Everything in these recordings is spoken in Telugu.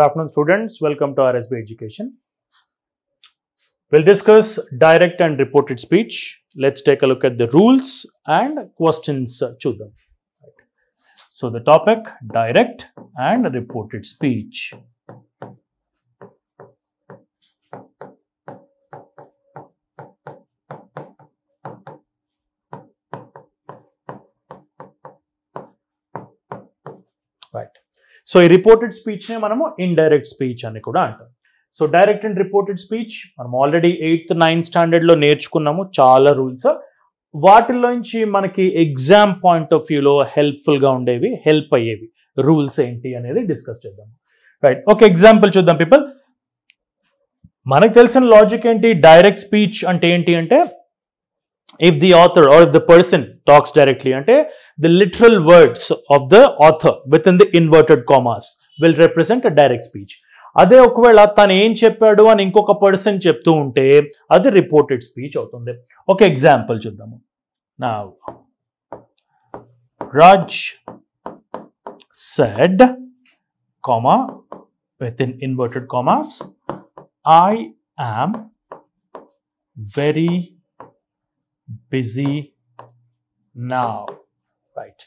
Good afternoon, students. Welcome to RSB Education. We'll discuss direct and reported speech. Let's take a look at the rules and questions uh, to them. So, the topic direct and reported speech. So ఈ రిపోర్టెడ్ స్పీచ్నే మనము ఇండైరెక్ట్ స్పీచ్ అని కూడా అంటాం so direct and reported speech మనం ఆల్రెడీ ఎయిత్ నైన్త్ స్టాండర్డ్లో నేర్చుకున్నాము చాలా రూల్స్ వాటిలోంచి మనకి ఎగ్జామ్ పాయింట్ ఆఫ్ వ్యూలో హెల్ప్ఫుల్గా ఉండేవి హెల్ప్ అయ్యేవి రూల్స్ ఏంటి అనేది డిస్కస్ చేద్దాం రైట్ ఒక ఎగ్జాంపుల్ చూద్దాం పీపుల్ మనకు తెలిసిన లాజిక్ ఏంటి డైరెక్ట్ స్పీచ్ అంటే ఏంటి అంటే if the author or if the person talks directly అంటే the literal words of the author with in the inverted commas will represent direct speech అదే ఒకవేళ తను ఏం చెప్పాడు అని ఇంకొక పర్సన్ చెప్తూ ఉంటే అది రిపోర్టెడ్ స్పీచ్ అవుతుంది ఒక ఎగ్జాంపుల్ చూద్దాము నా Raj comma with in inverted commas I am very busy నా రైట్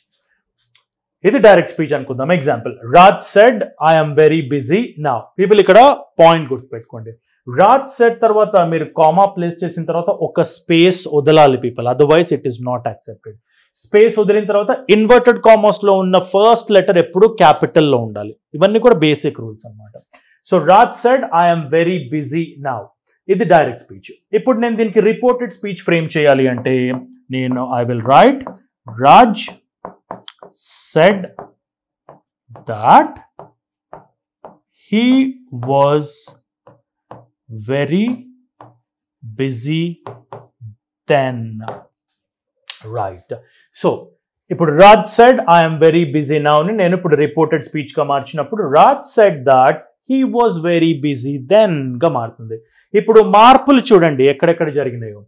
ఇది డైరెక్ట్ స్పీచ్ అనుకుందాం example Raj said I'm very busy నా పీపుల్ ఇక్కడ పాయింట్ గుర్తుపెట్టుకోండి రాజ్ సెట్ తర్వాత మీరు కామా ప్లేస్ చేసిన తర్వాత ఒక స్పేస్ వదలాలి people otherwise it is not accepted space వదిలిన తర్వాత ఇన్వర్టెడ్ కామర్స్లో ఉన్న ఫస్ట్ లెటర్ ఎప్పుడు క్యాపిటల్లో ఉండాలి ఇవన్నీ కూడా బేసిక్ రూల్స్ అనమాట so Raj said I'm very busy now ఇది డైరెక్ట్ స్పీచ్ ఇప్పుడు నేను దీనికి రిపోర్టెడ్ స్పీచ్ ఫ్రేమ్ చేయాలి అంటే నేను I will write Raj said that he was very busy then right so ఇప్పుడు Raj said I'm very busy అని నేను ఇప్పుడు రిపోర్టెడ్ స్పీచ్గా మార్చినప్పుడు Raj said that he was very busy దెన్గా మారుతుంది ఇప్పుడు మార్పులు చూడండి ఎక్కడెక్కడ జరిగినాయో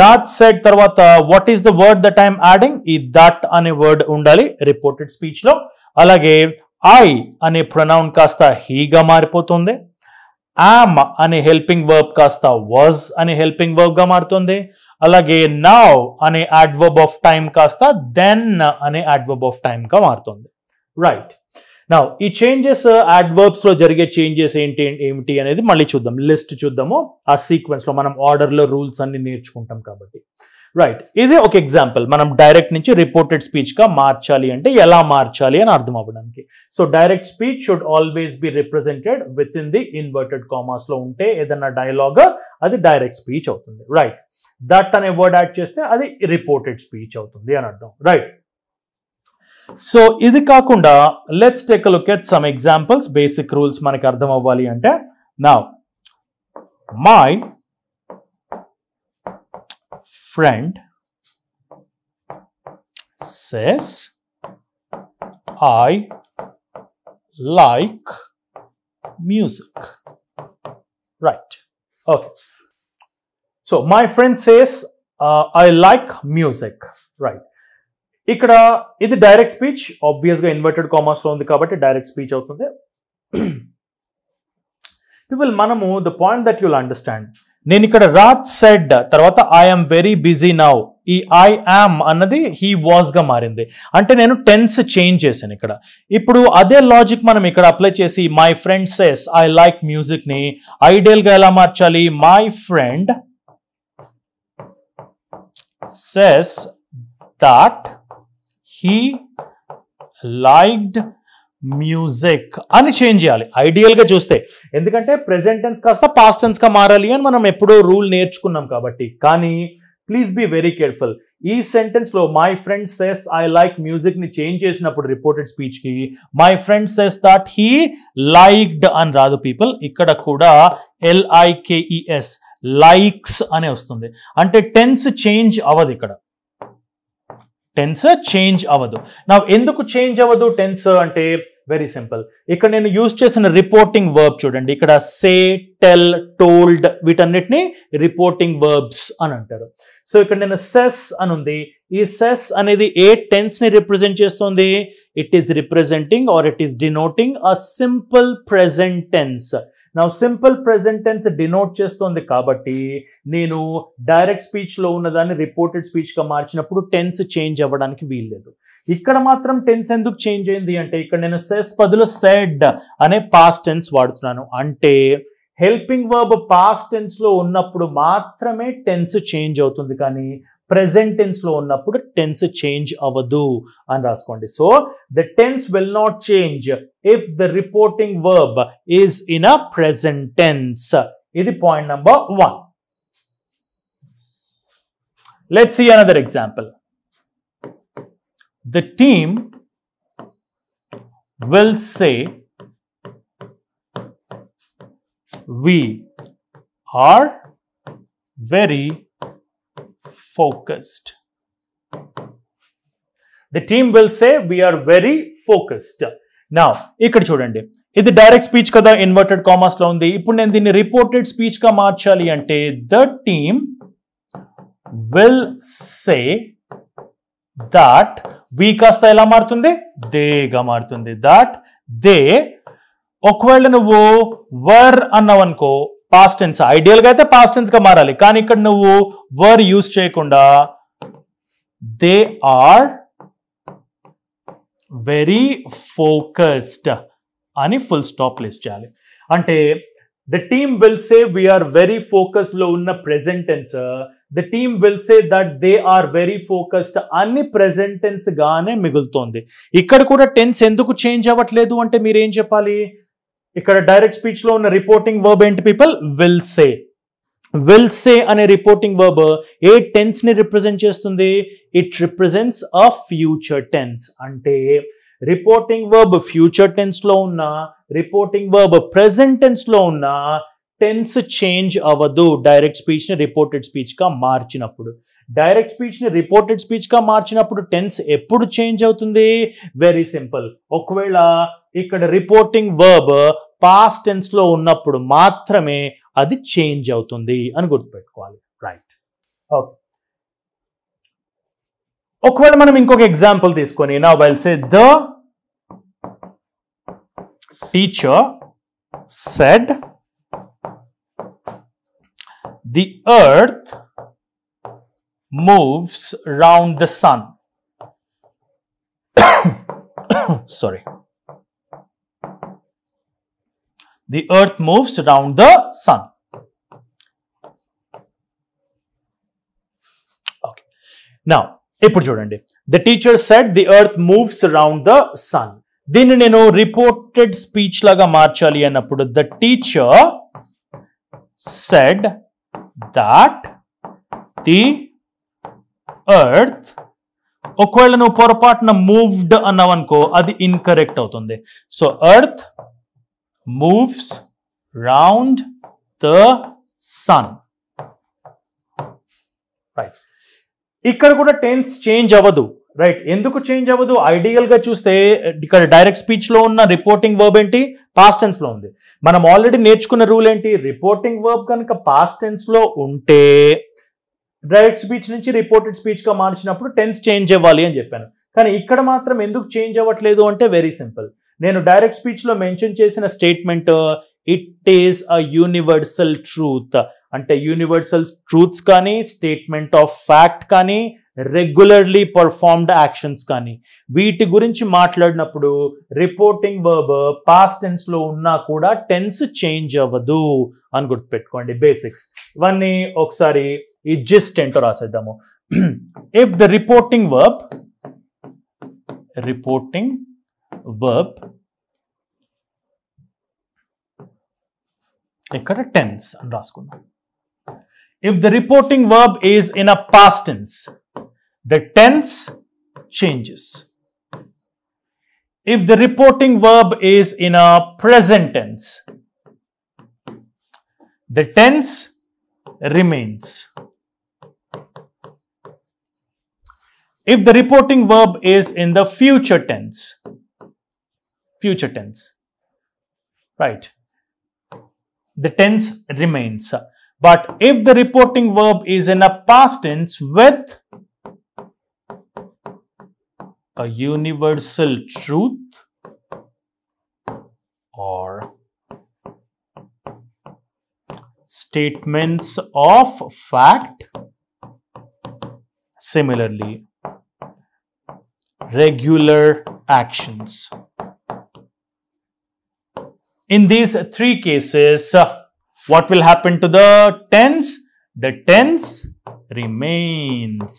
రాజ్ సెట్ తర్వాత what is the word that I'm adding ఈ దట్ అనే వర్డ్ ఉండాలి రిపోర్టెడ్ స్పీచ్లో అలాగే ఐ అనే ప్రొనౌన్ కాస్త హీగా మారిపోతుంది ఆమ్ అనే హెల్పింగ్ వర్బ్ కాస్త వాజ్ అనే హెల్పింగ్ వర్బ్గా మారుతుంది అలాగే నౌ అనే అడ్వర్బ్ ఆఫ్ టైం కాస్త దెన్ అనే అడ్వర్బ్ ఆఫ్ గా మారుతుంది రైట్ నా ఈ చేంజెస్ యాడ్వర్బ్స్లో uh, జరిగే చేంజెస్ ఏంటి ఏమిటి అనేది మళ్ళీ చూద్దాం లిస్ట్ చూద్దాము ఆ సీక్వెన్స్లో మనం ఆర్డర్లో రూల్స్ అన్ని నేర్చుకుంటాం కాబట్టి రైట్ ఇది ఒక ఎగ్జాంపుల్ మనం డైరెక్ట్ నుంచి రిపోర్టెడ్ స్పీచ్గా మార్చాలి అంటే ఎలా మార్చాలి అని అర్థం అవ్వడానికి so direct speech should always be represented with in the inverted కామర్స్లో ఉంటే ఏదన్నా డైలాగ్ అది డైరెక్ట్ స్పీచ్ అవుతుంది రైట్ దట్ అనే వర్డ్ యాడ్ చేస్తే అది రిపోర్టెడ్ స్పీచ్ అవుతుంది అని అర్థం right So, kakunda, let's take a look at some examples, basic rules. Now, my friend says, I like music. Right. Okay. So, my friend says, uh, I like music. Right. ఇక్కడ ఇది డైరెక్ట్ స్పీచ్ ఆబ్వియస్గా ఇన్వర్టెడ్ కామర్స్లో ఉంది కాబట్టి డైరెక్ట్ స్పీచ్ అవుతుంది పీపుల్ మనము the point that you'll understand నేను ఇక్కడ రాత్ సెడ్ తర్వాత ఐఎమ్ వెరీ బిజీ నౌ ఈ ఐ ఆమ్ అన్నది హీ వాజ్గా మారింది అంటే నేను టెన్స్ చేంజ్ చేశాను ఇక్కడ ఇప్పుడు అదే లాజిక్ మనం ఇక్కడ అప్లై చేసి my friend says I like మ్యూజిక్ని ఐడియల్గా ఎలా మార్చాలి my friend says that he liked music అని చేంజ్ చేయాలి ఐడియల్గా చూస్తే ఎందుకంటే ప్రెజెంట్ టెన్స్ కాస్త పాస్ట్ టెన్స్గా మారాలి అని మనం ఎప్పుడో రూల్ నేర్చుకున్నాం కాబట్టి కానీ ప్లీజ్ బీ వెరీ కేర్ఫుల్ ఈ సెంటెన్స్లో my friend says I like మ్యూజిక్ని చేంజ్ చేసినప్పుడు రిపోర్టెడ్ స్పీచ్కి my friend says that he liked అని రాదు పీపుల్ ఇక్కడ కూడా ఎల్ఐకేఈఎస్ లైక్స్ e అనే వస్తుంది అంటే టెన్స్ చేంజ్ అవ్వదు ఇక్కడ టెన్స్ చేంజ్ అవ్వదు నా ఎందుకు చేంజ్ అవ్వదు టెన్స్ అంటే వెరీ సింపుల్ ఇక్కడ నేను యూజ్ చేసిన రిపోర్టింగ్ వర్బ్ చూడండి ఇక్కడ సే టెల్ టోల్డ్ వీటన్నిటిని రిపోర్టింగ్ వర్బ్స్ అని అంటారు సో ఇక్కడ నేను సెస్ అని ఉంది ఈ సెస్ అనేది ఏ టెన్స్ని రిప్రజెంట్ చేస్తుంది it is representing or it is denoting a simple present tense నా సింపుల్ ప్రెజెంట్ టెన్స్ డినోట్ చేస్తోంది కాబట్టి నేను డైరెక్ట్ స్పీచ్లో ఉన్నదాన్ని రిపోర్టెడ్ స్పీచ్గా మార్చినప్పుడు టెన్స్ చేంజ్ అవ్వడానికి వీల్లేదు ఇక్కడ మాత్రం టెన్స్ ఎందుకు చేంజ్ అయింది అంటే ఇక్కడ నేను సెస్ పదులు సెడ్ అనే పాస్ట్ టెన్స్ వాడుతున్నాను అంటే హెల్పింగ్ వర్బ్ పాస్ట్ టెన్స్లో ఉన్నప్పుడు మాత్రమే టెన్స్ చేంజ్ అవుతుంది కానీ present tense lo unnappudu tense change avadu ani raaskondi so the tense will not change if the reporting verb is in a present tense Is the point number 1 let's see another example the team will say we are very focused. The team will say we are very focused. Now, ఇక్కడ చూడండి ఇది డైరెక్ట్ స్పీచ్ కదా ఇన్వర్టెడ్ కామర్స్ లో ఉంది ఇప్పుడు నేను దీన్ని రిపోర్టెడ్ స్పీచ్గా మార్చాలి అంటే the team will say that we కాస్త ఎలా మారుతుంది దేగా మారుతుంది దాట్ దే ఒకవేళ నువ్వు వర్ అన్నావు అనుకో పాస్టెన్స్ టెన్స్ ఐడియల్గా అయితే పాస్టెన్స్గా మారాలి కానీ ఇక్కడ నువ్వు వర్ యూజ్ చేయకుండా దే ఆర్ వెరీ ఫోకస్డ్ అని ఫుల్ స్టాప్ ప్లేస్ చేయాలి అంటే the team will say we're very ఫోకస్డ్లో ఉన్న present tense the team will say that they are very focused అన్ని ప్రెజెంటెన్స్ గానే మిగులుతోంది ఇక్కడ కూడా టెన్స్ ఎందుకు చేంజ్ అవ్వట్లేదు అంటే మీరేం చెప్పాలి ఇక్కడ డైరెక్ట్ స్పీచ్లో ఉన్న రిపోర్టింగ్ వర్బ్ ఏంటి people will say will say అనే రిపోర్టింగ్ వర్బ్ ఏ టెన్స్ని రిప్రజెంట్ చేస్తుంది it represents a future tense అంటే రిపోర్టింగ్ వర్బ్ ఫ్యూచర్ టెన్స్లో ఉన్న రిపోర్టింగ్ వర్బ్ ప్రెజెంట్ టెన్స్లో ఉన్న టెన్స్ చేంజ్ అవ్వదు డైరెక్ట్ స్పీచ్ని రిపోర్టెడ్ స్పీచ్గా మార్చినప్పుడు డైరెక్ట్ స్పీచ్ని రిపోర్టెడ్ స్పీచ్గా మార్చినప్పుడు టెన్స్ ఎప్పుడు చేంజ్ అవుతుంది వెరీ సింపుల్ ఒకవేళ ఇక్కడ రిపోర్టింగ్ వర్బ్ పాస్ట్ టెన్స్లో ఉన్నప్పుడు మాత్రమే అది చేంజ్ అవుతుంది అని గుర్తుపెట్టుకోవాలి రైట్ ఓకే ఒకవేళ మనం ఇంకొక ఎగ్జాంపుల్ తీసుకొని నా say the teacher said the earth moves round the sun sorry the earth moves around the sun. Okay. Now, ఇప్పుడు చూడండి the teacher said the earth moves around the sun దీన్ని నేను రిపోర్టెడ్ స్పీచ్ లాగా మార్చాలి అన్నప్పుడు the teacher said that the earth ఒకవేళ నువ్వు పొరపాటున మూవ్డ్ అన్నావు అనుకో అది ఇన్కరెక్ట్ అవుతుంది so earth moves round the sun. Right ఇక్కడ కూడా టెన్స్ చేంజ్ అవ్వదు రైట్ ఎందుకు చేంజ్ అవ్వదు ఐడియల్గా చూస్తే ఇక్కడ డైరెక్ట్ స్పీచ్లో ఉన్న రిపోర్టింగ్ వర్బ్ ఏంటి పాస్ట్ టెన్స్లో ఉంది మనం ఆల్రెడీ నేర్చుకున్న రూల్ ఏంటి రిపోర్టింగ్ వర్బ్ కనుక పాస్ట్ టెన్స్లో ఉంటే డైరెక్ట్ స్పీచ్ నుంచి రిపోర్టెడ్ స్పీచ్గా మార్చినప్పుడు టెన్స్ చేంజ్ అవ్వాలి అని చెప్పాను కానీ ఇక్కడ మాత్రం ఎందుకు చేంజ్ అవ్వట్లేదు అంటే వెరీ సింపుల్ నేను డైరెక్ట్ స్పీచ్లో మెన్షన్ చేసిన statement it is a universal truth అంటే యూనివర్సల్ ట్రూత్స్ కానీ స్టేట్మెంట్ ఆఫ్ ఫ్యాక్ట్ కానీ రెగ్యులర్లీ పర్ఫార్మ్డ్ యాక్షన్స్ కానీ వీటి గురించి మాట్లాడినప్పుడు రిపోర్టింగ్ వర్బ్ పాస్ట్ టెన్స్లో ఉన్నా కూడా టెన్స్ చేంజ్ అవ్వదు అని గుర్తుపెట్టుకోండి బేసిక్స్ ఇవన్నీ ఒకసారి ఈ జిస్ట్ ఏంటో రాసేద్దాము if the reporting verb reporting verb ఇక్కడ the అని రాసుకుందాం If the reporting verb is in a past tense, the tense changes. if the reporting verb is in a present tense, the tense remains. If the reporting verb is in the future tense, future tense, right? The tense remains. But if the reporting verb is in a past tense with a universal truth or statements of fact, similarly, regular actions. in these three cases, uh, what will happen to the tense? The tense remains.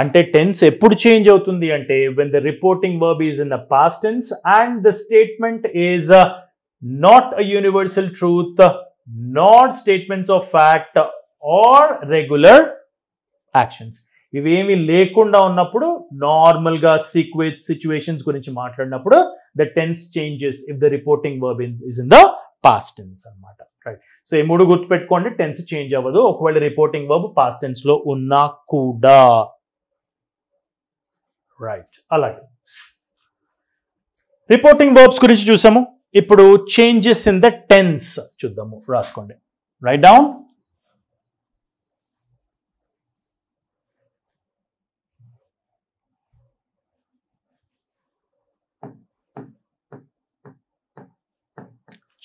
అంటే టెన్స్ ఎప్పుడు చేంజ్ అవుతుంది అంటే when the reporting verb is in the past tense and the statement is not a universal truth not statements of fact or regular actions ఇవేమీ లేకుండా ఉన్నప్పుడు నార్మల్గా సీక్వెట్ సిచ్యువేషన్స్ గురించి మాట్లాడినప్పుడు the tense changes if the reporting verb in is in the past tense అనమాట రైట్ సో ఈ మూడు గుర్తుపెట్టుకోండి టెన్స్ చేంజ్ అవ్వదు ఒకవేళ రిపోర్టింగ్ వర్బ్ పాస్ట్ టెన్స్ లో ఉన్నా కూడా రైట్ అలాగే రిపోర్టింగ్ వర్బ్స్ గురించి చూసాము ఇప్పుడు చేంజెస్ ఇన్ ద టెన్స్ చూద్దాము రాసుకోండి write down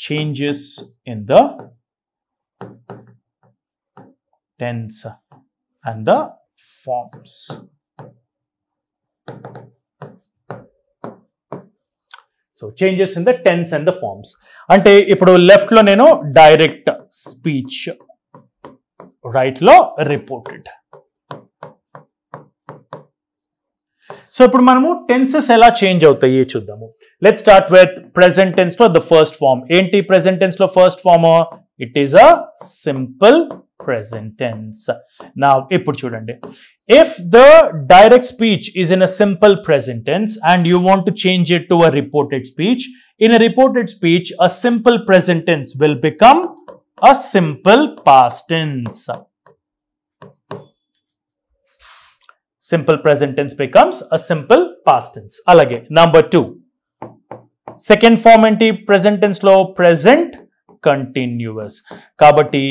changes in the tense and the forms. So changes in the tense and the forms అంటే ఇప్పుడు లెఫ్ట్లో నేను డైరెక్ట్ స్పీచ్ రైట్లో రిపోర్టెడ్ సో ఇప్పుడు మనము టెన్సెస్ ఎలా చేంజ్ అవుతాయి చూద్దాము లెట్ స్టార్ట్ విత్ ప్రెజెంటెన్స్ లో ద ఫస్ట్ ఫార్మ్ ఏంటి ప్రెజెంటెన్స్ లో first form it is a simple present tense నా ఇప్పుడు చూడండి if the direct speech is in a simple present tense and you want to change it to a reported speech in a reported speech a simple present tense will become a simple past tense simple present tense becomes a simple past tense. Alage. Number two. form enti present tense law. present continuous. Kabati,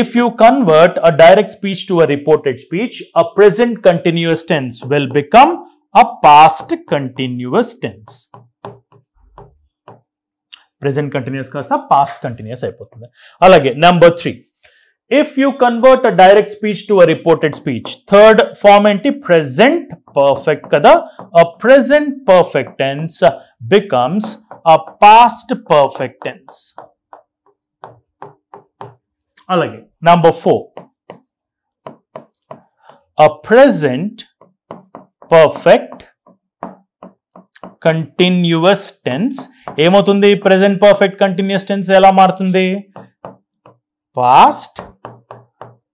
if you convert a direct speech to a reported speech, a present continuous tense will become a past continuous tense. Present continuous కాస్త పాస్ట్ కంటిన్యూస్ అయిపోతుంది అలాగే Number three. if you convert a direct speech to a reported speech third form enti present perfect kada a present perfect tense becomes a past perfect tense alage number 4 a present perfect continuous tense ఏమవుతుంది ప్రెసెంట్ పర్ఫెక్ట్ కంటిన్యూస్ టెన్స్ ఎలా మారుతుంది పాస్ట్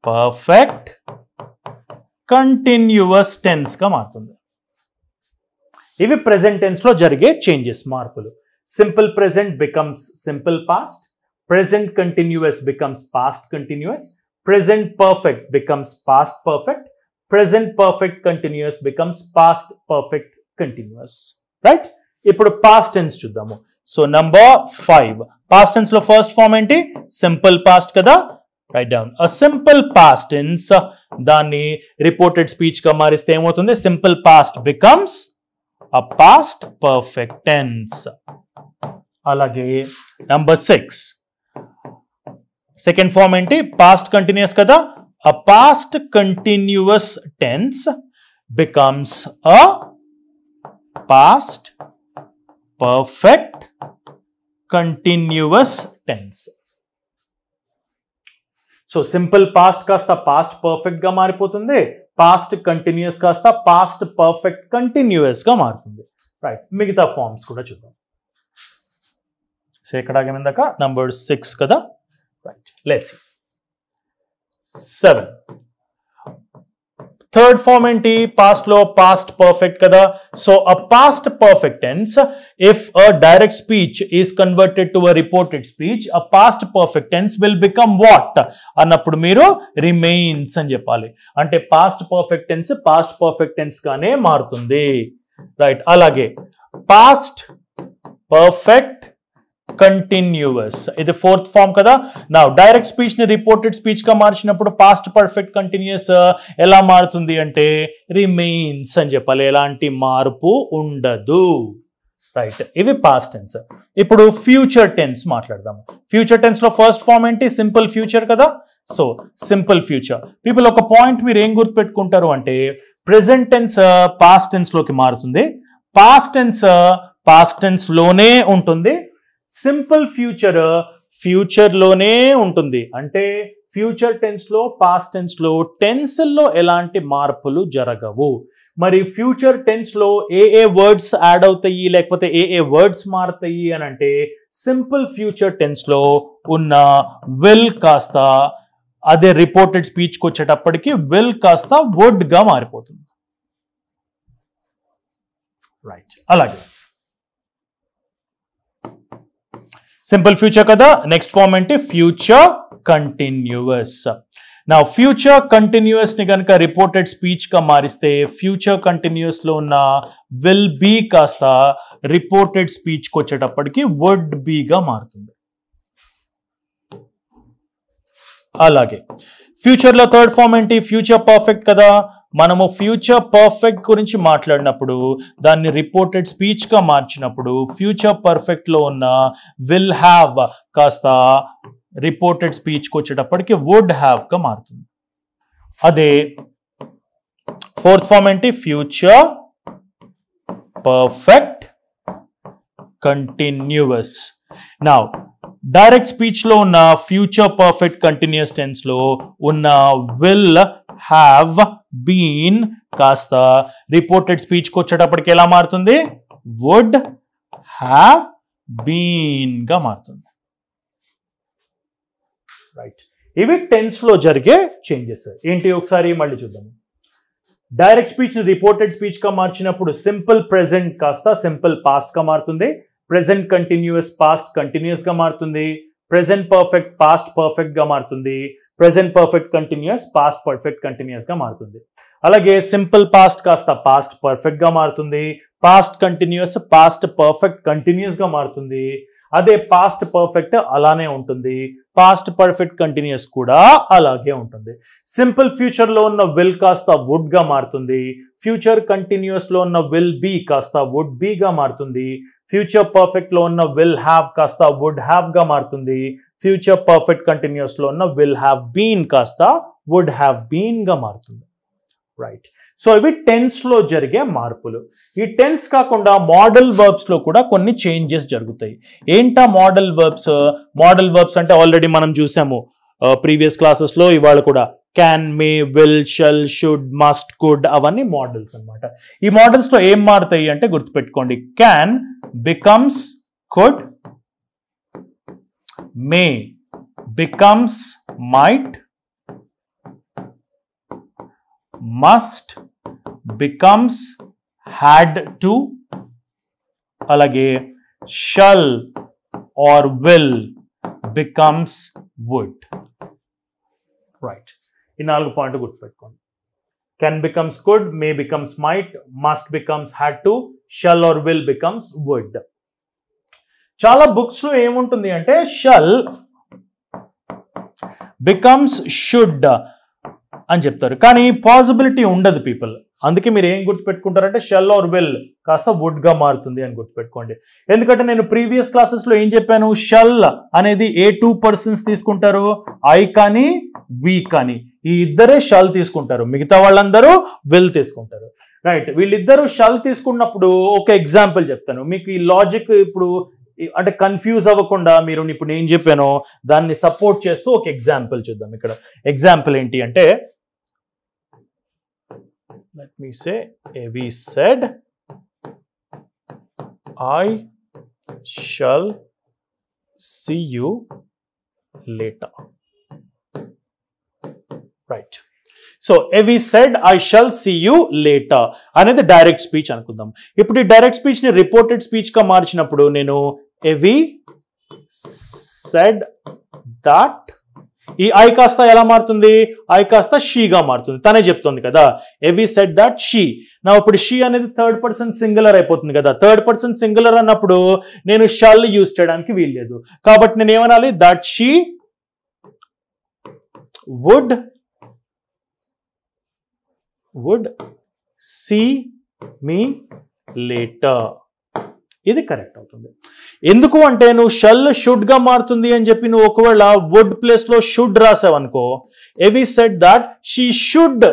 పర్ఫెక్ట్ కంటిన్యూవస్ టెన్స్గా మారుతుంది ఇవి ప్రెజెంట్ టెన్స్లో జరిగే చేంజెస్ మార్పులు simple present becomes simple past present continuous becomes past continuous present perfect becomes past perfect present perfect continuous becomes past perfect continuous right ఇప్పుడు పాస్ట్ టెన్స్ చూద్దాము so number five past tense లో ఫస్ట్ ఫామ్ ఏంటి సింపుల్ పాస్ట్ కదా write down a simple past tense దాన్ని రిపోర్టెడ్ స్పీచ్ గా మారిస్తే ఏమవుతుంది simple past becomes a past perfect tense అలాగే నంబర్ సిక్స్ సెకండ్ ఫామ్ ఏంటి పాస్ట్ కంటిన్యూస్ కదా a past continuous tense becomes a past perfect continuous tense so simple past కాస్త పాస్ట్ పర్ఫెక్ట్ గా మారిపోతుంది పాస్ట్ కంటిన్యూస్ కాస్త పాస్ట్ పర్ఫెక్ట్ గా మారుతుంది రైట్ మిగతా ఫార్మ్స్ కూడా చూద్దాం సో ఇక్కడ ఆగమిందాక నంబర్ సిక్స్ కదా right let's seven third form ఏంటి పాస్ట్ లో పాస్ట్ పర్ఫెక్ట్ కదా so a past perfect tense if a direct speech is converted to a reported speech a past perfect tense will become what అన్నప్పుడు మీరు రిమైన్స్ అని చెప్పాలి అంటే past perfect tense past perfect tense గానే మారుతుంది రైట్ అలాగే పాస్ట్ పర్ఫెక్ట్ కంటిన్యూస్ ఇది ఫోర్త్ ఫామ్ కదా నా డైరెక్ట్ స్పీచ్ ని రిపోర్టెడ్ స్పీచ్ గా మార్చినప్పుడు పాస్ట్ పర్ఫెక్ట్ కంటిన్యూస్ ఎలా మారుతుంది అంటే రిమైన్స్ అని చెప్పాలి ఎలాంటి మార్పు ఉండదు రైట్ ఇవి పాస్ట్ టెన్స్ ఇప్పుడు ఫ్యూచర్ టెన్స్ మాట్లాడదాం ఫ్యూచర్ టెన్స్ లో ఫస్ట్ ఫామ్ ఏంటి సింపుల్ ఫ్యూచర్ కదా సో సింపుల్ ఫ్యూచర్ పీపుల్ ఒక పాయింట్ మీరు ఏం గుర్తుపెట్టుకుంటారు అంటే ప్రెసెంట్ టెన్స్ పాస్ట్ టెన్స్ లోకి మారుతుంది పాస్ట్ టెన్స్ పాస్ట్ టెన్స్ లోనే ఉంటుంది సింపుల్ ఫ్యూచర్ ఫ్యూచర్లోనే ఉంటుంది అంటే ఫ్యూచర్ టెన్స్లో పాస్ట్ టెన్స్లో టెన్స్ల్లో ఎలాంటి మార్పులు జరగవు మరి ఫ్యూచర్ టెన్స్లో ఏ ఏ వర్డ్స్ యాడ్ అవుతాయి లేకపోతే ఏ ఏ వర్డ్స్ మారుతాయి అని అంటే సింపుల్ ఫ్యూచర్ టెన్స్లో ఉన్న విల్ కాస్త అదే రిపోర్టెడ్ స్పీచ్కి వచ్చేటప్పటికి విల్ కాస్త వుడ్గా మారిపోతుంది రైట్ అలాగే సింపుల్ ఫ్యూచర్ కదా నెక్స్ట్ ఫామ్ ఏంటి ఫ్యూచర్ కంటిన్యూస్ నా ఫ్యూచర్ ని కనుక రిపోర్టెడ్ స్పీచ్గా మారిస్తే ఫ్యూచర్ లో ఉన్న విల్ బీ కాస్త రిపోర్టెడ్ స్పీచ్కి వచ్చేటప్పటికి వుడ్ బీగా మారుతుంది అలాగే ఫ్యూచర్లో థర్డ్ ఫామ్ ఏంటి ఫ్యూచర్ పర్ఫెక్ట్ కదా మనము ఫ్యూచర్ పర్ఫెక్ట్ గురించి మాట్లాడినప్పుడు దాన్ని రిపోర్టెడ్ స్పీచ్గా మార్చినప్పుడు ఫ్యూచర్ పర్ఫెక్ట్లో ఉన్న విల్ హ్యావ్ కాస్త రిపోర్టెడ్ స్పీచ్కి వచ్చేటప్పటికి వుడ్ హ్యావ్గా మారుతుంది అదే ఫోర్త్ ఫామ్ ఏంటి ఫ్యూచర్ పర్ఫెక్ట్ కంటిన్యూస్ నా డైరెక్ట్ స్పీచ్లో ఉన్న ఫ్యూచర్ పర్ఫెక్ట్ కంటిన్యూస్ టెన్స్లో ఉన్న విల్ హ్యావ్ బీన్ కాస్త రిపోర్టెడ్ స్పీచ్కి వచ్చేటప్పటికి ఎలా మారుతుంది వుడ్ హ్యావ్ బీన్గా మారుతుంది రైట్ ఇవి టెన్స్లో జరిగే చేంజెస్ ఏంటి ఒకసారి మళ్ళీ చూద్దాం డైరెక్ట్ స్పీచ్ రిపోర్టెడ్ స్పీచ్గా మార్చినప్పుడు సింపుల్ ప్రెజెంట్ కాస్త సింపుల్ పాస్ట్గా మారుతుంది ప్రెజెంట్ కంటిన్యూస్ పాస్ట్ కంటిన్యూస్గా మారుతుంది ప్రెసెంట్ పర్ఫెక్ట్ పాస్ట్ పర్ఫెక్ట్గా మారుతుంది present perfect continuous past perfect కంటిన్యూస్గా మారుతుంది అలాగే సింపుల్ పాస్ట్ కాస్త పాస్ట్ పర్ఫెక్ట్గా మారుతుంది పాస్ట్ కంటిన్యూస్ పాస్ట్ పర్ఫెక్ట్ కంటిన్యూస్గా మారుతుంది అదే పాస్ట్ పర్ఫెక్ట్ అలానే ఉంటుంది పాస్ట్ పర్ఫెక్ట్ కంటిన్యూస్ కూడా అలాగే ఉంటుంది సింపుల్ ఫ్యూచర్లో ఉన్న విల్ కాస్త వుడ్గా మారుతుంది ఫ్యూచర్ కంటిన్యూస్లో ఉన్న విల్ బీ కాస్త వుడ్ బీగా మారుతుంది ఫ్యూచర్ పర్ఫెక్ట్లో ఉన్న విల్ హ్యావ్ కాస్త వుడ్ హ్యావ్గా మారుతుంది ఫ్యూచర్ పర్ఫెక్ట్ కంటిన్యూస్లో ఉన్న విల్ హ్యావ్ బీన్ కాస్త వుడ్ హ్యావ్ బీన్గా మారుతుంది రైట్ సో ఇవి టెన్స్లో జరిగే మార్పులు ఈ టెన్స్ కాకుండా మోడల్ వర్బ్స్లో కూడా కొన్ని చేంజెస్ జరుగుతాయి ఏంటా మోడల్ వర్బ్స్ మోడల్ వర్బ్స్ అంటే ఆల్రెడీ మనం చూసాము ప్రీవియస్ uh, క్లాసెస్లో ఇవాళ కూడా can may will shall should must could అవన్నీ మోడల్స్ అనమాట ఈ మోడల్స్లో ఏం మారుతాయి అంటే గుర్తుపెట్టుకోండి can becomes could may becomes might must becomes had to అలాగే shall or will becomes would right ఈ నాలుగు పాయింట్లు గుర్తుపెట్టుకోండి can becomes could may becomes might must becomes had to shall or will becomes would చాలా బుక్స్లో ఏముంటుంది అంటే షల్ బికమ్స్ షుడ్ అని చెప్తారు కానీ పాసిబిలిటీ ఉండదు పీపుల్ అందుకే మీరు ఏం గుర్తుపెట్టుకుంటారంటే షెల్ ఆర్ వెల్ కాస్త వుడ్గా మారుతుంది అని గుర్తుపెట్టుకోండి ఎందుకంటే నేను ప్రీవియస్ క్లాసెస్లో ఏం చెప్పాను షెల్ అనేది ఏ టూ పర్సన్స్ తీసుకుంటారు ఐ కానీ వీ కానీ ఈ ఇద్దరే షల్ తీసుకుంటారు మిగతా వాళ్ళందరూ విల్ తీసుకుంటారు రైట్ వీళ్ళిద్దరూ షల్ తీసుకున్నప్పుడు ఒక ఎగ్జాంపుల్ చెప్తాను మీకు ఈ లాజిక్ ఇప్పుడు అంటే కన్ఫ్యూజ్ అవ్వకుండా మీరు ఇప్పుడు నేను చెప్పాను దాన్ని సపోర్ట్ చేస్తూ ఒక ఎగ్జాంపుల్ చూద్దాం ఇక్కడ ఎగ్జాంపుల్ ఏంటి అంటే let me say Avi said I shall see you later right so Avi said I shall see you later అనేది డైరెక్ట్ స్పీచ్ అనుకుందాం ఇప్పుడు ఈ డైరెక్ట్ స్పీచ్ని రిపోర్టెడ్ స్పీచ్గా మార్చినప్పుడు నేను ఎవీ సెడ్ దాట్ ఈ ఐ కాస్త ఎలా మారుతుంది ఐ కాస్త షీగా మారుతుంది తనే చెప్తుంది కదా ఎవి సెట్ దాట్ షీ నా ఇప్పుడు షీ అనేది థర్డ్ పర్సన్ సింగులర్ అయిపోతుంది కదా థర్డ్ పర్సన్ సింగులర్ అన్నప్పుడు నేను షల్ యూజ్ చేయడానికి వీల్లేదు కాబట్టి నేను ఏమనాలి that she would would see me later ఇది కరెక్ట్ అవుతుంది ఎందుకు అంటే నువ్వు షల్ షుడ్గా మారుతుంది అని చెప్పి నువ్వు ఒకవేళ వుడ్ ప్లేస్లో షుడ్ రాసావు అనుకో Avi said that she should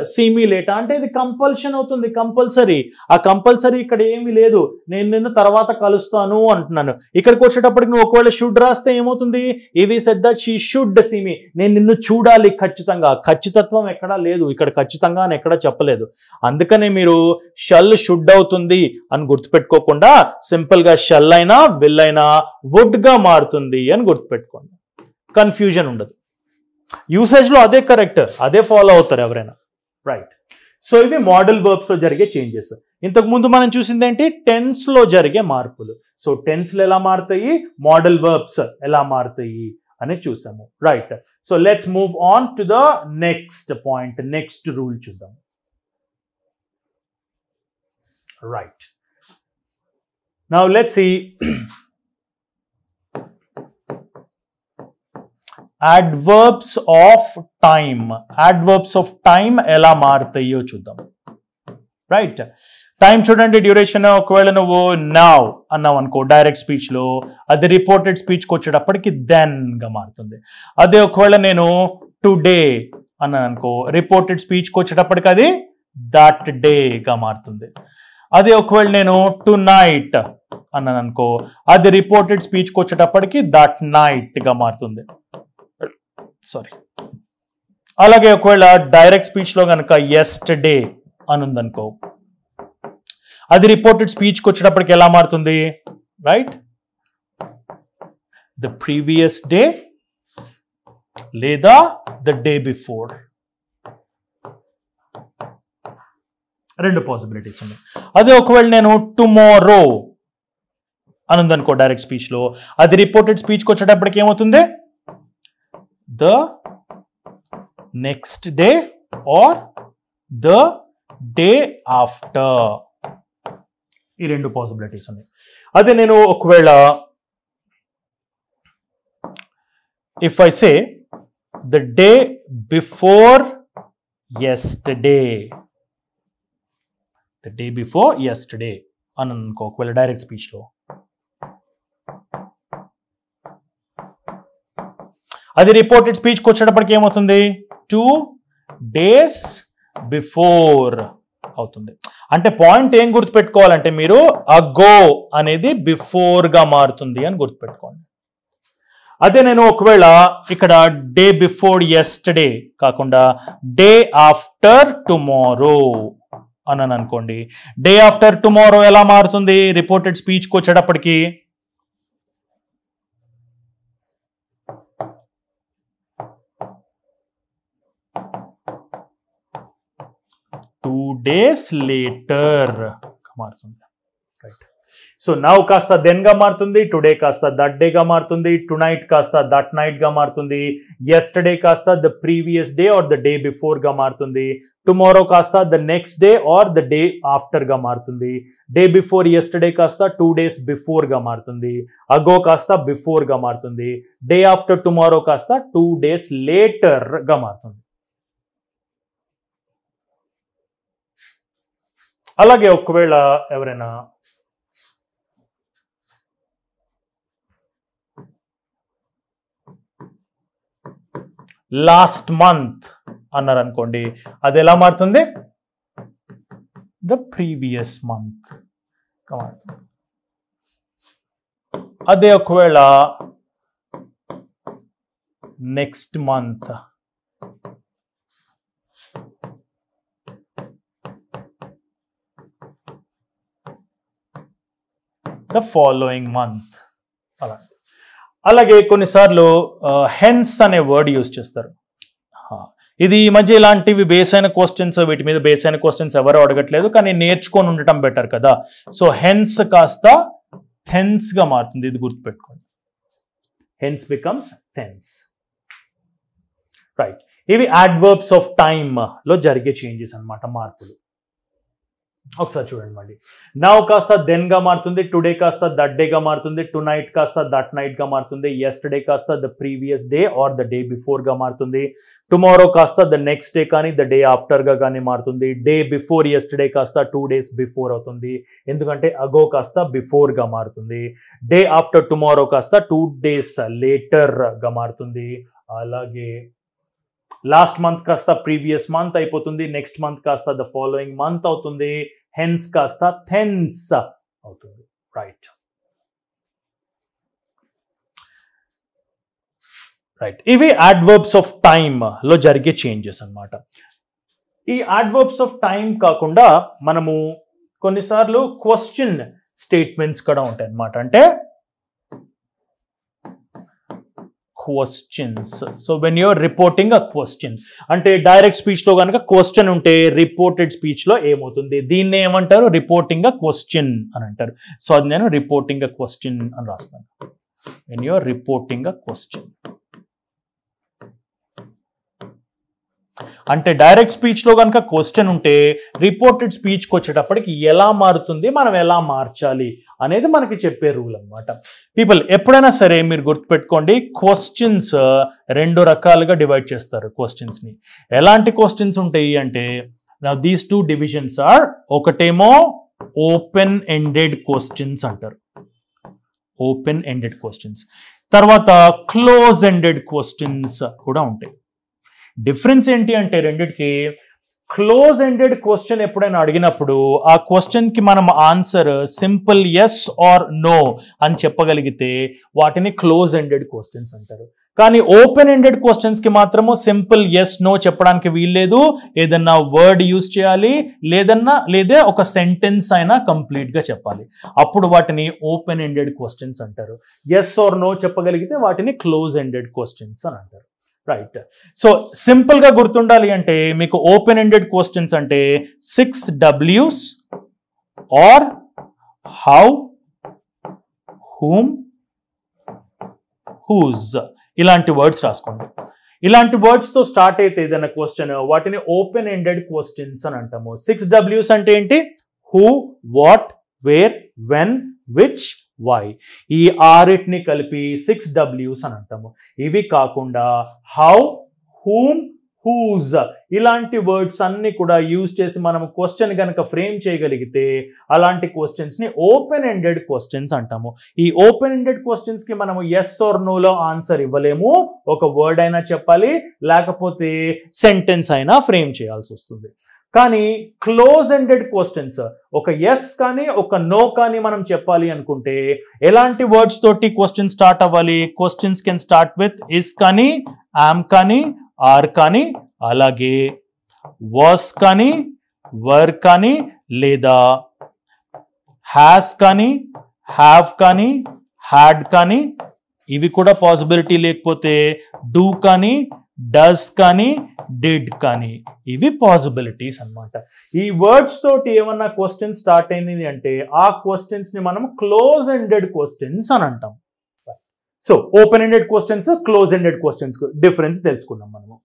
లేటా అంటే ఇది కంపల్షన్ అవుతుంది కంపల్సరీ ఆ కంపల్సరీ ఇక్కడ ఏమీ లేదు నేను నిన్ను తర్వాత కలుస్తాను అంటున్నాను ఇక్కడికి వచ్చేటప్పటికి నువ్వు ఒకవేళ షుడ్ రాస్తే ఏమవుతుంది Avi said that she should see me నేను నిన్ను చూడాలి ఖచ్చితంగా ఖచ్చితత్వం ఎక్కడా లేదు ఇక్కడ ఖచ్చితంగా అని ఎక్కడా చెప్పలేదు అందుకనే మీరు షల్ షుడ్ అవుతుంది అని గుర్తుపెట్టుకోకుండా సింపుల్గా షల్ అయినా విల్ అయినా అయినా వుడ్గా మారుతుంది అని గుర్తుపెట్టుకోండి కన్ఫ్యూజన్ ఉండదు యూసేజ్లో అదే కరెక్ట్ అదే ఫాలో అవుతారు ఎవరైనా రైట్ సో ఇవి మోడల్ లో జరిగే చేంజెస్ ఇంతకుముందు మనం చూసింది ఏంటి టెన్స్లో జరిగే మార్పులు సో టెన్స్లు ఎలా మారుతాయి మోడల్ వర్బ్స్ ఎలా మారుతాయి అని చూసాము right so let's move on to the next point next rule చూద్దాం రైట్ నవ్ లెట్స్ ఈ adverbs of time adverbs of time ఎలా మారుతాయో చూద్దాం రైట్ టైం చూడండి డ్యూరేషన్ ఒకవేళ నువ్వు నావ్ అన్నావు అనుకో డైరెక్ట్ స్పీచ్లో అది రిపోర్టెడ్ స్పీచ్కి వచ్చేటప్పటికి దెన్గా మారుతుంది అదే ఒకవేళ నేను టుడే అన్నాను అనుకో రిపోర్టెడ్ స్పీచ్కి వచ్చేటప్పటికి అది దట్ డేగా మారుతుంది అదే ఒకవేళ నేను టు నైట్ అన్నాను అనుకో అది రిపోర్టెడ్ స్పీచ్కి వచ్చేటప్పటికి దట్ నైట్గా మారుతుంది సారీ అలాగే ఒకవేళ డైరెక్ట్ స్పీచ్లో కనుక డే అని ఉందనుకో అది రిపోర్టెడ్ స్పీచ్కి వచ్చేటప్పటికి ఎలా మారుతుంది రైట్ ద ప్రీవియస్ డే లేదా ద డే బిఫోర్ రెండు పాసిబిలిటీస్ ఉన్నాయి అదే ఒకవేళ నేను టుమారో అని ఉందనుకో డైరెక్ట్ స్పీచ్లో అది రిపోర్టెడ్ స్పీచ్కి వచ్చేటప్పటికి ఏమవుతుంది the next day or the day after. ఈ రెండు పాసిబిలిటీస్ ఉన్నాయి అదే నేను ఒకవేళ if I say the day before yesterday the day before yesterday అని అనుకో ఒకవేళ డైరెక్ట్ స్పీచ్లో అది రిపోర్టెడ్ స్పీచ్కి వచ్చేటప్పటికి ఏమవుతుంది టూ డేస్ బిఫోర్ అవుతుంది అంటే పాయింట్ ఏం గుర్తుపెట్టుకోవాలంటే మీరు అగో అనేది బిఫోర్గా మారుతుంది అని గుర్తుపెట్టుకోండి అదే నేను ఒకవేళ ఇక్కడ డే బిఫోర్ ఎస్టర్డే కాకుండా డే ఆఫ్టర్ టుమారో అని అనుకోండి డే ఆఫ్టర్ టుమారో ఎలా మారుతుంది రిపోర్టెడ్ స్పీచ్కి వచ్చేటప్పటికి డేస్ లేటర్ మారుతుంది రైట్ సో నవ్ కాస్త దెన్గా మారుతుంది టుడే కాస్త దట్ డేగా మారుతుంది టునైట్ కాస్త దట్ నైట్గా మారుతుంది ఎస్టర్డే కాస్త the previous day or the day బిఫోర్గా మారుతుంది టుమారో కాస్త the next day or the day ఆఫ్టర్గా మారుతుంది డే బిఫోర్ ఎస్టర్డే కాస్త టూ డేస్ బిఫోర్గా మారుతుంది అగో కాస్త బిఫోర్గా మారుతుంది డే ఆఫ్టర్ టుమారో కాస్త టూ డేస్ లేటర్గా మారుతుంది అలాగే ఒకవేళ ఎవరైనా లాస్ట్ మంత్ అన్నారు అనుకోండి అది ఎలా మారుతుంది ద ప్రీవియస్ మంత్ మారుతుంది అదే ఒకవేళ next month the following month అలాంటి అలాగే కొన్నిసార్లు హెన్స్ అనే వర్డ్ యూజ్ చేస్తారు ఇది ఈ మధ్య ఇలాంటివి బేస్ అయిన క్వశ్చన్స్ వీటి మీద బేస్ అయిన క్వశ్చన్స్ ఎవరు అడగట్లేదు కానీ నేర్చుకొని ఉండటం బెటర్ కదా సో హెన్స్ కాస్త థెన్స్గా మారుతుంది ఇది గుర్తుపెట్టుకోండి హెన్స్ బికమ్స్ థెన్స్ రైట్ ఇవి యాడ్వర్బ్స్ ఆఫ్ టైమ్లో జరిగే చేంజెస్ అనమాట మార్పులు ఒకసారి చూడండి మళ్ళీ నా కాస్త దెన్గా మారుతుంది టుడే కాస్త దట్ డేగా మారుతుంది టు నైట్ కాస్త దట్ నైట్గా మారుతుంది ఎస్టర్డే కాస్త the previous day or the day బిఫోర్గా మారుతుంది టుమారో కాస్త ద నెక్స్ట్ డే కానీ ద డే ఆఫ్టర్గా కానీ మారుతుంది డే బిఫోర్ ఎస్టర్డే కాస్త టూ డేస్ బిఫోర్ అవుతుంది ఎందుకంటే అగో కాస్త బిఫోర్గా మారుతుంది డే ఆఫ్టర్ టుమారో కాస్త టూ డేస్ లేటర్గా మారుతుంది అలాగే లాస్ట్ మంత్ కాస్త ప్రీవియస్ మంత్ అయిపోతుంది నెక్స్ట్ మంత్ కాస్త ద ఫాలోయింగ్ మంత్ అవుతుంది హెన్స్ కాస్త థెన్స్ అవుతుంది రైట్ రైట్ ఇవి యాడ్వర్బ్స్ ఆఫ్ టైమ్ లో జరిగే చేంజెస్ అనమాట ఈ యాడ్వర్బ్స్ ఆఫ్ టైం కాకుండా మనము కొన్నిసార్లు క్వశ్చన్ స్టేట్మెంట్స్ కూడా ఉంటాయి అనమాట అంటే questions so when you're reporting a question అంటే డైరెక్ట్ స్పీచ్లో కనుక క్వశ్చన్ ఉంటే రిపోర్టెడ్ స్పీచ్లో ఏమవుతుంది దీన్ని ఏమంటారు రిపోర్టింగ్ అ క్వశ్చన్ అని అంటారు సో అది నేను రిపోర్టింగ్ అ క్వశ్చన్ అని రాస్తాను when you're reporting a question అంటే డైరెక్ట్ స్పీచ్లో కనుక క్వశ్చన్ ఉంటే రిపోర్టెడ్ స్పీచ్కి వచ్చేటప్పటికి ఎలా మారుతుంది మనం ఎలా మార్చాలి అనేది మనకి చెప్పే రూల్ అనమాట పీపుల్ ఎప్పుడైనా సరే మీరు గుర్తుపెట్టుకోండి క్వశ్చన్స్ uh, రెండు రకాలుగా డివైడ్ చేస్తారు క్వశ్చన్స్ని ఎలాంటి క్వశ్చన్స్ ఉంటాయి అంటే దీస్ టూ డివిజన్స్ ఆర్ ఒకటేమో ఓపెన్ ఎండెడ్ క్వశ్చన్స్ అంటారు ఓపెన్ ఎండెడ్ క్వశ్చన్స్ తర్వాత క్లోజ్ ఎండెడ్ క్వశ్చన్స్ కూడా ఉంటాయి డిఫరెన్స్ ఏంటి అంటే రెండిటికి క్లోజ్ ఎండెడ్ క్వశ్చన్ ఎప్పుడైనా అడిగినప్పుడు ఆ క్వశ్చన్కి మనం answer simple yes or no అని చెప్పగలిగితే వాటిని క్లోజ్ ఎండెడ్ క్వశ్చన్స్ అంటారు కానీ ఓపెన్ ఎండెడ్ క్వశ్చన్స్కి మాత్రము సింపుల్ ఎస్ నో చెప్పడానికి వీల్లేదు ఏదన్నా వర్డ్ యూజ్ చేయాలి లేదన్నా లేదా ఒక సెంటెన్స్ అయినా కంప్లీట్గా చెప్పాలి అప్పుడు వాటిని ఓపెన్ ఎండెడ్ క్వశ్చన్స్ అంటారు ఎస్ ఆర్ నో చెప్పగలిగితే వాటిని క్లోజ్ ఎండెడ్ క్వశ్చన్స్ అని అంటారు రైట్ సో సింపుల్గా గుర్తుండాలి అంటే మీకు ఓపెన్ ఎండెడ్ క్వశ్చన్స్ అంటే సిక్స్ డబ్ల్యూస్ ఆర్ హౌ హూమ్ హూజ్ ఇలాంటి వర్డ్స్ రాసుకోండి ఇలాంటి వర్డ్స్తో స్టార్ట్ అయితే ఏదైనా క్వశ్చన్ వాటిని ఓపెన్ ఎండెడ్ క్వశ్చన్స్ అని అంటాము సిక్స్ డబ్ల్యూస్ అంటే ఏంటి who what where when which why ఈ ఆరిట్ని కలిపి సిక్స్ డబ్ల్యూస్ అని అంటాము ఇవి కాకుండా హౌ హూమ్ హూజ్ ఇలాంటి వర్డ్స్ అన్ని కూడా యూజ్ చేసి మనం క్వశ్చన్ కనుక ఫ్రేమ్ చేయగలిగితే అలాంటి క్వశ్చన్స్ని ఓపెన్ ఎండెడ్ క్వశ్చన్స్ అంటాము ఈ ఓపెన్ ఎండెడ్ క్వశ్చన్స్కి మనము ఎస్ ఆర్ నోలో ఆన్సర్ ఇవ్వలేము ఒక వర్డ్ అయినా చెప్పాలి లేకపోతే సెంటెన్స్ అయినా ఫ్రేమ్ చేయాల్సి వస్తుంది కానీ క్లోజ్ ఎండెడ్ క్వశ్చన్స్ ఒక ఎస్ కానీ ఒక నో కానీ మనం చెప్పాలి అనుకుంటే ఎలాంటి వర్డ్స్ తోటి క్వశ్చన్ స్టార్ట్ అవ్వాలి questions can start with is కానీ ఆమ్ కానీ ఆర్ కానీ అలాగే వాస్ కానీ వర్ కానీ లేదా హ్యాస్ కానీ హ్యావ్ కానీ హ్యాడ్ కానీ ఇవి కూడా పాసిబిలిటీ లేకపోతే డూ కానీ డస్ కానీ డిడ్ కానీ ఇవి పాసిబిలిటీస్ అనమాట ఈ వర్డ్స్ తోటి ఏమన్నా క్వశ్చన్ స్టార్ట్ అయింది అంటే ఆ క్వశ్చన్స్ని మనం క్లోజ్ ఎండెడ్ క్వశ్చన్స్ అని అంటాం so open ended questions close ended questions difference తెలుసుకున్నాం మనము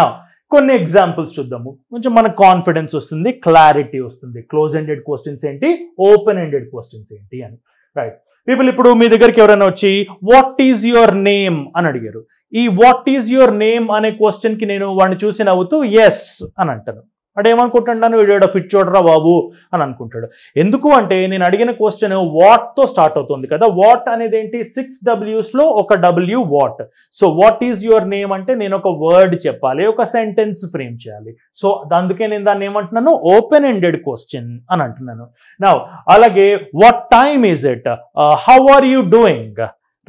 నా కొన్ని ఎగ్జాంపుల్స్ చూద్దాము కొంచెం మన కాన్ఫిడెన్స్ వస్తుంది క్లారిటీ వస్తుంది క్లోజ్ ఎండెడ్ క్వశ్చన్స్ ఏంటి ఓపెన్ ఎండెడ్ క్వశ్చన్స్ ఏంటి అని రైట్ పీపుల్ ఇప్పుడు మీ దగ్గరికి ఎవరైనా వచ్చి వాట్ ఈజ్ యువర్ నేమ్ అని అడిగారు ఈ వాట్ ఈజ్ యువర్ నేమ్ అనే క్వశ్చన్కి నేను వాడిని చూసి నవ్వుతూ ఎస్ అని అంటాను అంటే ఏమనుకుంటున్నాను వీడియో చూడరా బాబు అని అనుకుంటాడు ఎందుకు అంటే నేను అడిగిన క్వశ్చన్ వాట్తో స్టార్ట్ అవుతుంది కదా వాట్ అనేది ఏంటి సిక్స్ డబ్ల్యూస్లో ఒక W what so what is your name అంటే నేను ఒక వర్డ్ చెప్పాలి ఒక సెంటెన్స్ ఫ్రేమ్ చేయాలి సో అందుకే నేను దాన్ని ఏమంటున్నాను ఓపెన్ ఎండెడ్ క్వశ్చన్ అని అంటున్నాను నా అలాగే what time is it how are you doing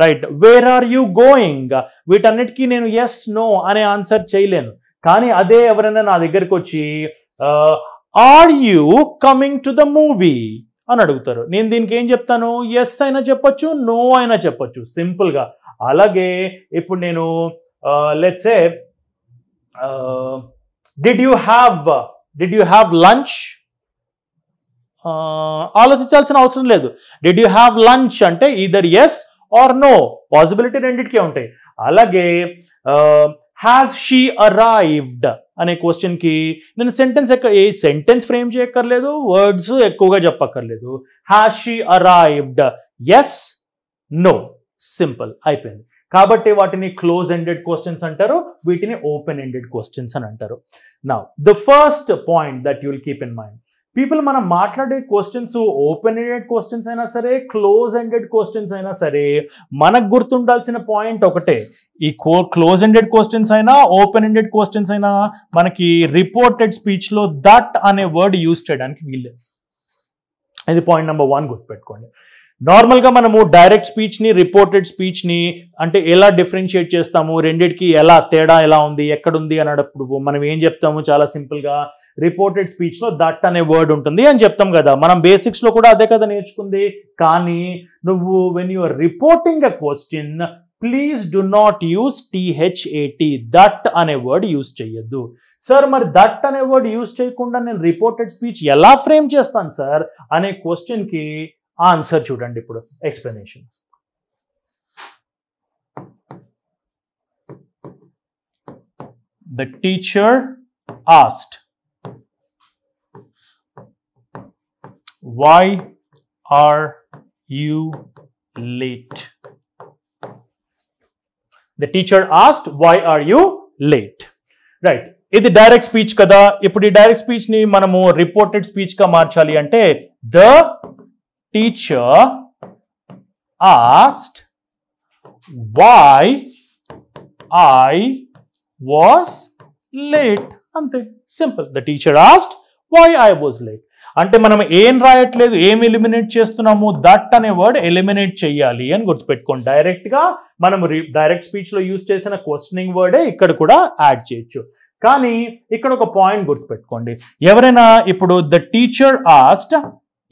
right where are you going వీటన్నిటికీ నేను ఎస్ నో అనే ఆన్సర్ చేయలేను కానీ అదే ఎవరైనా నా దగ్గరికి వచ్చి are you coming to the movie అని అడుగుతారు నేను దీనికి ఏం చెప్తాను ఎస్ అయినా చెప్పొచ్చు నో అయినా చెప్పొచ్చు సింపుల్గా అలాగే ఇప్పుడు నేను let's say did you have did you have lunch ఆలోచించాల్సిన అవసరం లేదు డిడ్ యూ హ్యావ్ లంచ్ అంటే either yes or no possibility రెండింటికే ఉంటాయి అలాగే హ్యాస్ షీ అరైవ్డ్ అనే క్వశ్చన్కి నేను సెంటెన్స్ ఎక్క ఏ సెంటెన్స్ ఫ్రేమ్ చేయక్కర్లేదు వర్డ్స్ ఎక్కువగా చెప్పక్కర్లేదు has she arrived yes no simple అయిపోయింది కాబట్టి వాటిని క్లోజ్ ఎండెడ్ క్వశ్చన్స్ అంటారు వీటిని ఓపెన్ ఎండెడ్ క్వశ్చన్స్ అని అంటారు నా the first point that you'll keep in mind people మనం మాట్లాడే క్వశ్చన్స్ ఓపెన్ ఎండెడ్ క్వశ్చన్స్ అయినా సరే క్లోజ్ ఎండెడ్ క్వశ్చన్స్ అయినా సరే మనకు గుర్తుండాల్సిన పాయింట్ ఒకటే ఈ కో క్లోజ్ ఎండెడ్ క్వశ్చన్స్ అయినా ఓపెన్ ఎండెడ్ క్వశ్చన్స్ అయినా మనకి రిపోర్టెడ్ స్పీచ్లో దట్ అనే వర్డ్ యూజ్ చేయడానికి వీల్లేదు ఇది పాయింట్ నెంబర్ వన్ గుర్తుపెట్టుకోండి నార్మల్గా మనము డైరెక్ట్ స్పీచ్ని రిపోర్టెడ్ స్పీచ్ని అంటే ఎలా డిఫరెన్షియేట్ చేస్తాము రెండిటికి ఎలా తేడా ఎలా ఉంది ఎక్కడుంది అన్నప్పుడు మనం ఏం చెప్తాము చాలా సింపుల్గా రిపోర్టెడ్ స్పీచ్లో దట్ అనే వర్డ్ ఉంటుంది అని చెప్తాం కదా మనం బేసిక్స్లో కూడా అదే కదా నేర్చుకుంది కానీ నువ్వు when you are reporting a question please do not use T H A T that అనే వర్డ్ యూస్ చేయొద్దు సార్ మరి దట్ అనే వర్డ్ యూస్ చేయకుండా నేను రిపోర్టెడ్ స్పీచ్ ఎలా ఫ్రేమ్ చేస్తాను సార్ అనే క్వశ్చన్కి ఆన్సర్ చూడండి ఇప్పుడు explanation The teacher asked Why are you late? The teacher asked, why are you late? Right ఇది డైరెక్ట్ స్పీచ్ కదా ఇప్పుడు ఈ డైరెక్ట్ స్పీచ్ ని మనము రిపోర్టెడ్ స్పీచ్ గా మార్చాలి అంటే the teacher asked why I was late అంతే simple the teacher asked why I was late అంటే మనం ఏం రాయట్లేదు ఏం ఎలిమినేట్ చేస్తున్నాము దట్ అనే వర్డ్ ఎలిమినేట్ చేయాలి అని గుర్తుపెట్టుకోండి డైరెక్ట్గా మనం డైరెక్ట్ స్పీచ్లో యూజ్ చేసిన క్వశ్చనింగ్ వర్డే ఇక్కడ కూడా యాడ్ చేయొచ్చు కానీ ఇక్కడ ఒక పాయింట్ గుర్తుపెట్టుకోండి ఎవరైనా ఇప్పుడు ద టీచర్ ఆస్ట్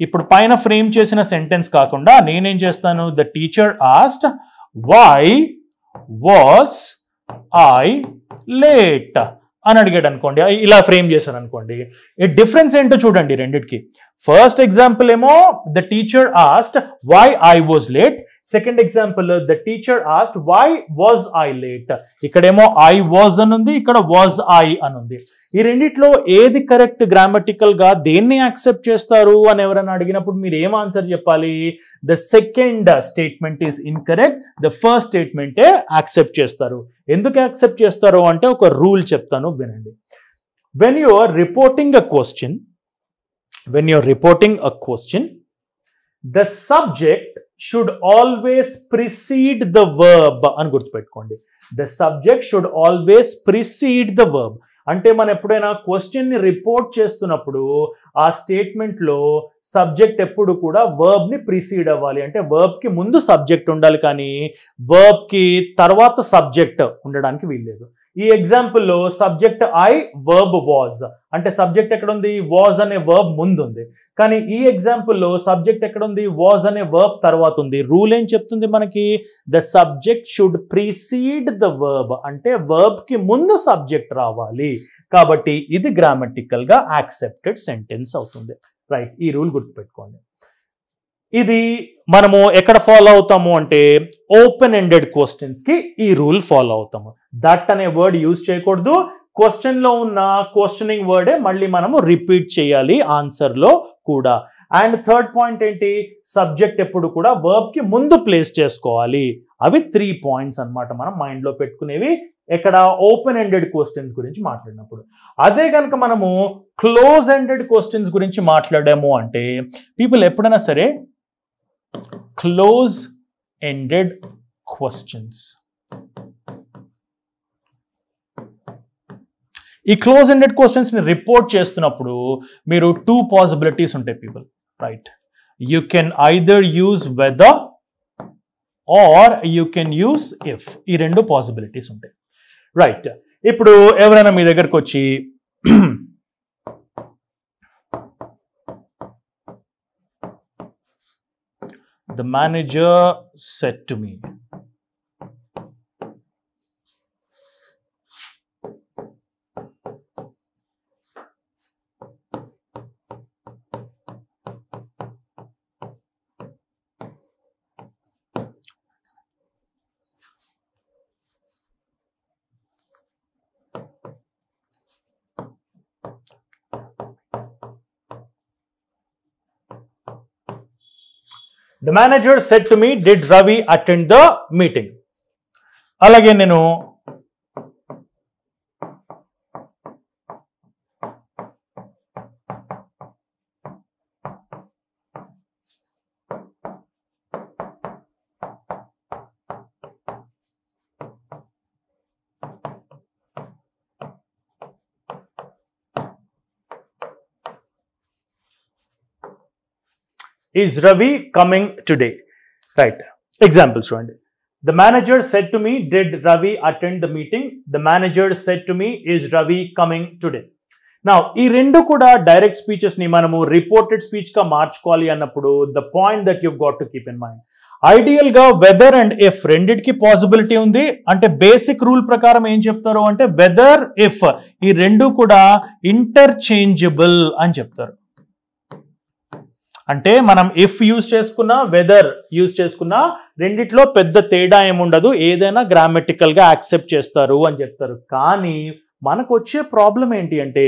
ఇప్పుడు పైన ఫ్రేమ్ చేసిన సెంటెన్స్ కాకుండా నేనేం చేస్తాను the teacher asked why was I late అని అడిగాడు అనుకోండి ఇలా ఫ్రేమ్ చేశాను అనుకోండి ఈ డిఫరెన్స్ ఏంటో చూడండి రెండిటికి ఫస్ట్ ఎగ్జాంపుల్ ఏమో the teacher asked why I was late second example the teacher asked why was I late ఇక్కడేమో ఐ వాజ్ అని ఉంది ఇక్కడ వాజ్ ఐ అని ఉంది ఈ రెండిట్లో ఏది కరెక్ట్ గ్రామటికల్ గా దేన్ని యాక్సెప్ట్ చేస్తారు అని ఎవరైనా అడిగినప్పుడు మీరు ఏం ఆన్సర్ చెప్పాలి the second statement is incorrect the first స్టేట్మెంటే యాక్సెప్ట్ చేస్తారు ఎందుకు యాక్సెప్ట్ చేస్తారు అంటే ఒక రూల్ చెప్తాను వినండి when you are reporting a question when you are reporting a question the subject should always precede the verb అని గుర్తుపెట్టుకోండి the subject should always precede the verb అంటే మనం ఎప్పుడైనా క్వశ్చన్ని రిపోర్ట్ చేస్తున్నప్పుడు ఆ స్టేట్మెంట్లో సబ్జెక్ట్ ఎప్పుడు కూడా వర్బ్ని ప్రిసీడ్ అవ్వాలి అంటే వర్బ్కి ముందు సబ్జెక్ట్ ఉండాలి కానీ వర్బ్కి తర్వాత సబ్జెక్ట్ ఉండడానికి వీల్లేదు ఈ ఎగ్జాంపుల్లో సబ్జెక్ట్ ఐ వర్బ్ వాజ్ అంటే సబ్జెక్ట్ ఎక్కడ ఉంది వాజ్ అనే వర్బ్ ముందుంది కానీ ఈ ఎగ్జాంపుల్లో సబ్జెక్ట్ ఎక్కడ ఉంది వాజ్ అనే వర్బ్ తర్వాత ఉంది రూల్ ఏం చెప్తుంది మనకి the subject should precede the verb అంటే వర్బ్ కి ముందు సబ్జెక్ట్ రావాలి కాబట్టి ఇది గా యాక్సెప్టెడ్ సెంటెన్స్ అవుతుంది రైట్ ఈ రూల్ గుర్తుపెట్టుకోండి ఇది మనము ఎక్కడ ఫాలో అవుతాము అంటే ఓపెన్ ఎండెడ్ క్వశ్చన్స్కి ఈ రూల్ ఫాలో అవుతాము దట్ అనే వర్డ్ యూజ్ చేయకూడదు క్వశ్చన్లో ఉన్న క్వశ్చనింగ్ వర్డే మళ్ళీ మనము రిపీట్ చేయాలి ఆన్సర్లో కూడా అండ్ థర్డ్ పాయింట్ ఏంటి సబ్జెక్ట్ ఎప్పుడు కూడా వర్బ్కి ముందు ప్లేస్ చేసుకోవాలి అవి త్రీ పాయింట్స్ అనమాట మనం మైండ్లో పెట్టుకునేవి ఎక్కడ ఓపెన్ ఎండెడ్ క్వశ్చన్స్ గురించి మాట్లాడినప్పుడు అదే కనుక మనము క్లోజ్ ఎండెడ్ క్వశ్చన్స్ గురించి మాట్లాడాము అంటే పీపుల్ ఎప్పుడైనా సరే close ended questions. ఈ క్లోజ్ ఎండెడ్ క్వశ్చన్స్ ని రిపోర్ట్ చేస్తున్నప్పుడు మీరు టూ పాసిబిలిటీస్ ఉంటాయి people right you can either use whether or you can use if ఈ రెండు పాసిబిలిటీస్ ఉంటాయి రైట్ ఇప్పుడు ఎవరైనా మీ దగ్గరకు వచ్చి the manager said to me, manager said to me did Ravi attend the meeting అలాగే నేను is Ravi coming today right examples చూడండి the manager said to me did Ravi attend the meeting the manager said to me is Ravi coming today నా ఈ రెండు కూడా డైరెక్ట్ స్పీచెస్ని మనము రిపోర్టెడ్ స్పీచ్గా మార్చుకోవాలి అన్నప్పుడు the point that you got to keep in mind ఐడియల్గా వెదర్ అండ్ ఇఫ్ రెండిటికి పాసిబిలిటీ ఉంది అంటే బేసిక్ రూల్ ప్రకారం ఏం చెప్తారు అంటే వెదర్ ఇఫ్ ఈ రెండు కూడా ఇంటర్చేంజబుల్ అని చెప్తారు అంటే మనం ఇఫ్ యూజ్ చేసుకున్నా వెదర్ యూజ్ చేసుకున్నా రెండిట్లో పెద్ద తేడా ఏముండదు ఏదైనా గ్రామెటికల్గా యాక్సెప్ట్ చేస్తారు అని చెప్తారు కానీ మనకు వచ్చే ప్రాబ్లం ఏంటి అంటే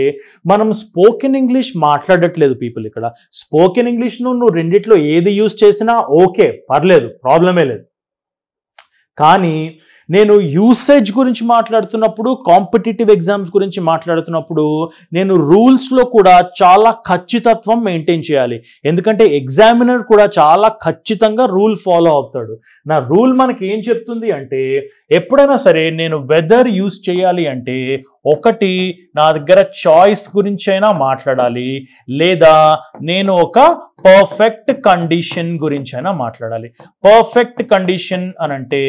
మనం స్పోకెన్ ఇంగ్లీష్ మాట్లాడట్లేదు పీపుల్ ఇక్కడ స్పోకెన్ ఇంగ్లీష్ను నువ్వు రెండిట్లో ఏది యూజ్ చేసినా ఓకే పర్లేదు ప్రాబ్లమే లేదు కానీ నేను యూసేజ్ గురించి మాట్లాడుతున్నప్పుడు కాంపిటేటివ్ ఎగ్జామ్స్ గురించి మాట్లాడుతున్నప్పుడు నేను రూల్స్లో కూడా చాలా ఖచ్చితత్వం మెయింటైన్ చేయాలి ఎందుకంటే ఎగ్జామినర్ కూడా చాలా ఖచ్చితంగా రూల్ ఫాలో అవుతాడు నా రూల్ మనకి ఏం చెప్తుంది అంటే ఎప్పుడైనా సరే నేను వెదర్ యూస్ చేయాలి అంటే ఒకటి నా దగ్గర చాయిస్ గురించి అయినా మాట్లాడాలి లేదా నేను ఒక పర్ఫెక్ట్ కండిషన్ గురించి అయినా మాట్లాడాలి పర్ఫెక్ట్ కండిషన్ అని అంటే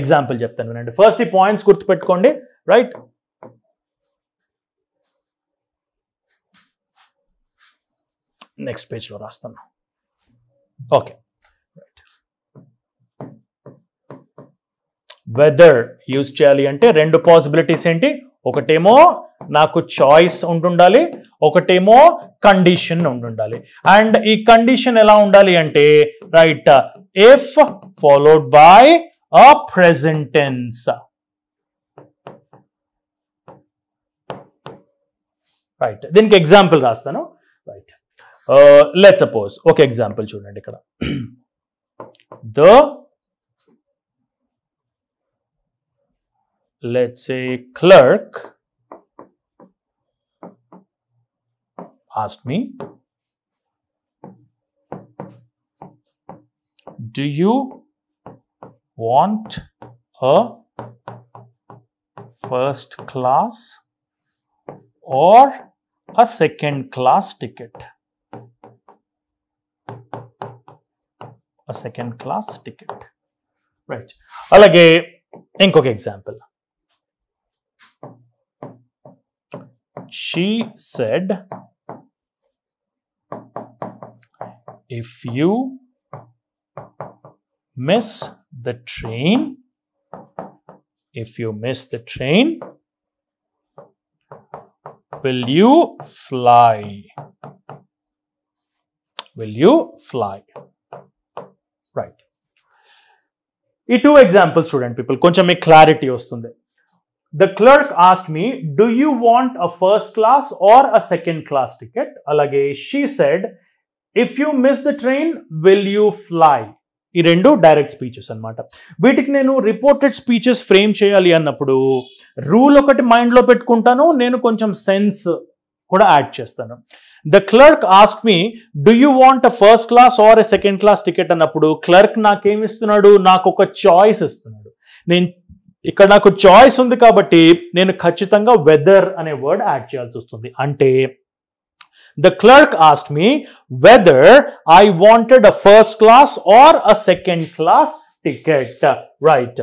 ఎగ్జాంపుల్ చెప్తాను వినండి ఫస్ట్ ఈ పాయింట్స్ గుర్తుపెట్టుకోండి రైట్ నెక్స్ట్ పేజ్లో రాస్తాను ఓకే వెదర్ యూజ్ చేయాలి అంటే రెండు పాసిబిలిటీస్ ఏంటి ఒకటేమో నాకు చాయిస్ ఉండుండాలి ఒకటేమో కండిషన్ ఉండుండాలి అండ్ ఈ కండిషన్ ఎలా ఉండాలి అంటే right if followed by a present tense. Right. Then example rasta no. Right. Uh, let's suppose. Okay, example chunadi kada. The let's say clerk asked me, "Do you want a first class or a second class ticket. A second class ticket. Right. అలాగే an example. she said if you miss the train. If you miss the train, will you fly? Will you fly? Right. E two examples, student people. Kuncha me clarity ostunde. The clerk asked me, Do you want a first class or a second class ticket? Alage, she said, If you miss the train, will you fly? ఈ రెండు డైరెక్ట్ స్పీచెస్ అనమాట వీటికి నేను రిపోర్టెడ్ స్పీచెస్ ఫ్రేమ్ చేయాలి అన్నప్పుడు రూల్ ఒకటి మైండ్లో పెట్టుకుంటాను నేను కొంచెం సెన్స్ కూడా యాడ్ చేస్తాను the clerk ask me do you want a first class or a second class ticket అన్నప్పుడు క్లర్క్ నాకేమిస్తున్నాడు నాకు ఒక చాయిస్ ఇస్తున్నాడు నేను ఇక్కడ నాకు చాయిస్ ఉంది కాబట్టి నేను ఖచ్చితంగా వెదర్ అనే వర్డ్ యాడ్ చేయాల్సి వస్తుంది అంటే The clerk asked me whether I wanted a first class or a second class ticket. Right.